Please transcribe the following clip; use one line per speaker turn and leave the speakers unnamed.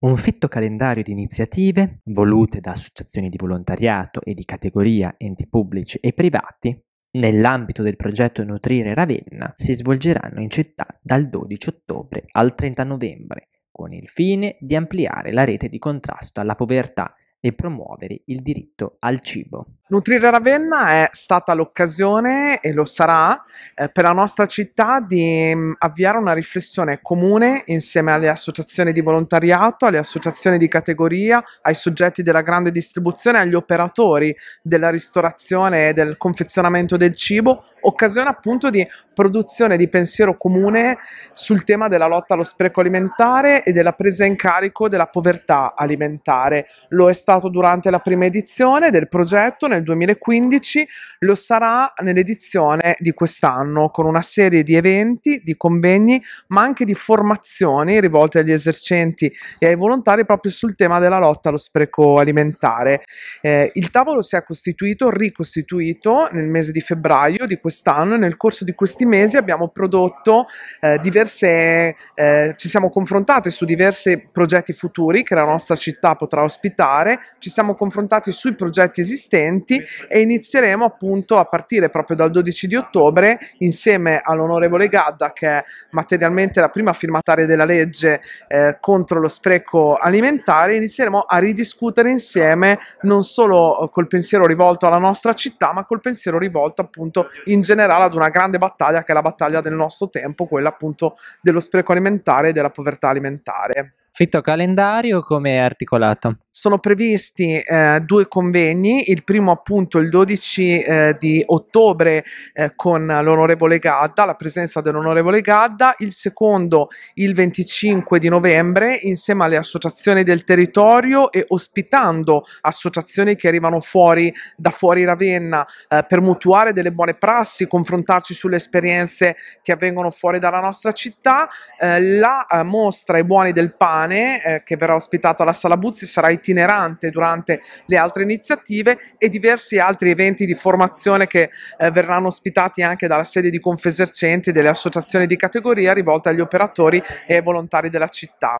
Un fitto calendario di iniziative volute da associazioni di volontariato e di categoria, enti pubblici e privati, nell'ambito del progetto Nutrire Ravenna, si svolgeranno in città dal 12 ottobre al 30 novembre, con il fine di ampliare la rete di contrasto alla povertà e promuovere il diritto al cibo.
Nutrire Ravenna è stata l'occasione e lo sarà eh, per la nostra città di mh, mm, avviare una riflessione comune insieme alle associazioni di volontariato, alle associazioni di categoria, ai soggetti della grande distribuzione, agli operatori della ristorazione e del confezionamento del cibo, occasione appunto di produzione di pensiero comune sul tema della lotta allo spreco alimentare e della presa in carico della povertà alimentare. Lo è stato durante la prima edizione del progetto nel 2015, lo sarà nell'edizione di quest'anno con una serie di eventi, di convegni, ma anche di formazioni rivolte agli esercenti e ai volontari proprio sul tema della lotta allo spreco alimentare. Eh, il tavolo si è costituito, ricostituito nel mese di febbraio di quest'anno e nel corso di questi mesi abbiamo prodotto eh, diverse, eh, ci siamo confrontati su diversi progetti futuri che la nostra città potrà ospitare ci siamo confrontati sui progetti esistenti e inizieremo appunto a partire proprio dal 12 di ottobre insieme all'onorevole Gadda che è materialmente la prima firmataria della legge eh, contro lo spreco alimentare, inizieremo a ridiscutere insieme non solo eh, col pensiero rivolto alla nostra città ma col pensiero rivolto appunto in generale ad una grande battaglia che è la battaglia del nostro tempo, quella appunto dello spreco alimentare e della povertà alimentare. Fitto calendario come è articolato? Sono previsti eh, due convegni, il primo appunto il 12 eh, di ottobre eh, con l'onorevole Gadda, la presenza dell'onorevole Gadda, il secondo il 25 di novembre insieme alle associazioni del territorio e ospitando associazioni che arrivano fuori da fuori Ravenna eh, per mutuare delle buone prassi, confrontarci sulle esperienze che avvengono fuori dalla nostra città, eh, la eh, mostra I buoni del pane Romane, eh, che verrà ospitato alla Sala Buzzi, sarà itinerante durante le altre iniziative e diversi altri eventi di formazione che eh, verranno ospitati anche dalla sede di Confesercenti e delle associazioni di categoria rivolte agli operatori e ai volontari della città.